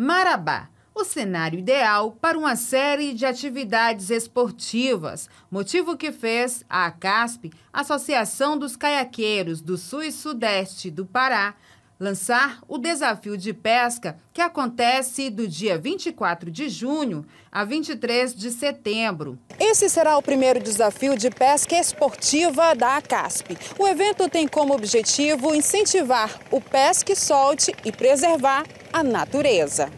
Marabá o cenário ideal para uma série de atividades esportivas, motivo que fez a ACASP, Associação dos Caiaqueiros do Sul e Sudeste do Pará, lançar o desafio de pesca que acontece do dia 24 de junho a 23 de setembro. Esse será o primeiro desafio de pesca esportiva da ACASP. O evento tem como objetivo incentivar o pesque solte e preservar a natureza.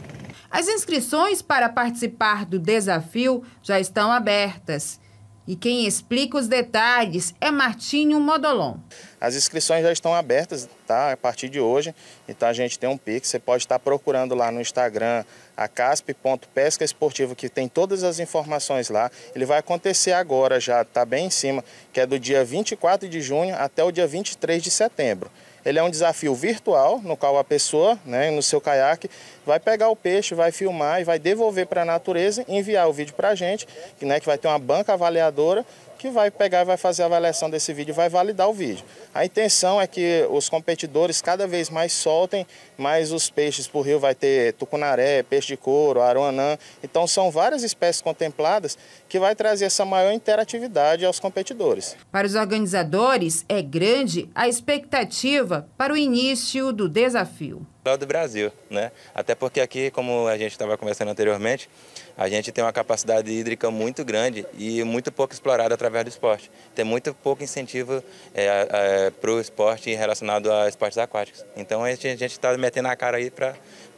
As inscrições para participar do desafio já estão abertas. E quem explica os detalhes é Martinho Modolon. As inscrições já estão abertas, tá? A partir de hoje. Então a gente tem um Pix. Você pode estar procurando lá no Instagram a casp.pesca esportiva, que tem todas as informações lá. Ele vai acontecer agora já, está bem em cima, que é do dia 24 de junho até o dia 23 de setembro. Ele é um desafio virtual, no qual a pessoa, né, no seu caiaque, vai pegar o peixe, vai filmar e vai devolver para a natureza, e enviar o vídeo para a gente, né, que vai ter uma banca avaliadora que vai pegar e vai fazer a avaliação desse vídeo e vai validar o vídeo. A intenção é que os competidores cada vez mais soltem mais os peixes para o rio, vai ter tucunaré, peixe de couro, aruanã. Então são várias espécies contempladas que vai trazer essa maior interatividade aos competidores. Para os organizadores, é grande a expectativa para o início do desafio do Brasil, né? Até porque aqui, como a gente estava conversando anteriormente, a gente tem uma capacidade hídrica muito grande e muito pouco explorada através do esporte. Tem muito pouco incentivo é, é, para o esporte relacionado a esportes aquáticos. Então a gente está metendo a cara aí para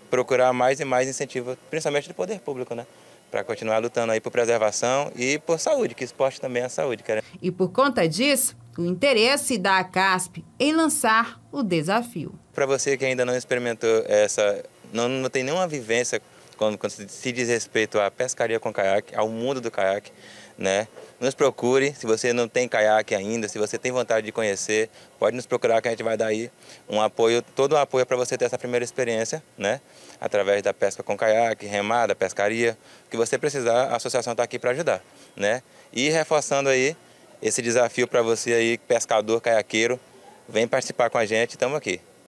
procurar mais e mais incentivo, principalmente do poder público, né? para continuar lutando aí por preservação e por saúde, que esporte também é saúde, cara. E por conta disso, o interesse da CASP em lançar o desafio. Para você que ainda não experimentou essa, não, não tem nenhuma vivência quando, quando se diz respeito à pescaria com caiaque, ao mundo do caiaque, né? Nos procure, se você não tem caiaque ainda, se você tem vontade de conhecer, pode nos procurar que a gente vai dar aí um apoio, todo o um apoio para você ter essa primeira experiência, né? Através da pesca com caiaque, remada, pescaria, o que você precisar, a associação está aqui para ajudar, né? E reforçando aí esse desafio para você aí, pescador, caiaqueiro, vem participar com a gente, estamos aqui.